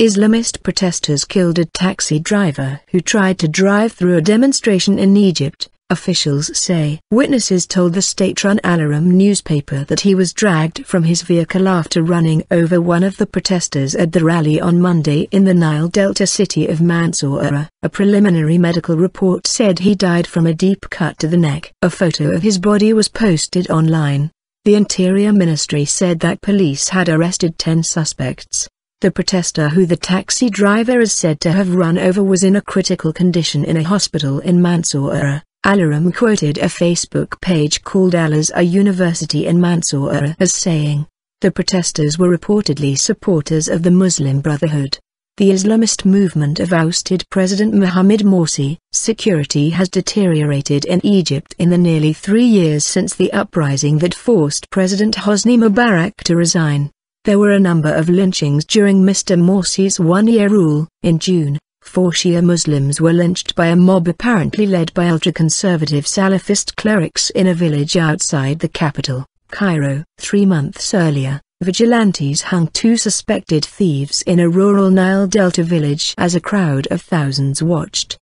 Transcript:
Islamist protesters killed a taxi driver who tried to drive through a demonstration in Egypt, officials say. Witnesses told the state-run Alarum newspaper that he was dragged from his vehicle after running over one of the protesters at the rally on Monday in the Nile Delta city of Mansoura. A preliminary medical report said he died from a deep cut to the neck. A photo of his body was posted online. The Interior Ministry said that police had arrested 10 suspects. The protester who the taxi driver is said to have run over was in a critical condition in a hospital in Mansoura. Alaram quoted a Facebook page called Alas a University in Mansoura as saying, The protesters were reportedly supporters of the Muslim Brotherhood. The Islamist movement of ousted President Mohamed Morsi. Security has deteriorated in Egypt in the nearly three years since the uprising that forced President Hosni Mubarak to resign. There were a number of lynchings during Mr. Morsi's one-year rule. In June, four Shia Muslims were lynched by a mob apparently led by ultra-conservative Salafist clerics in a village outside the capital, Cairo. Three months earlier, vigilantes hung two suspected thieves in a rural Nile Delta village as a crowd of thousands watched.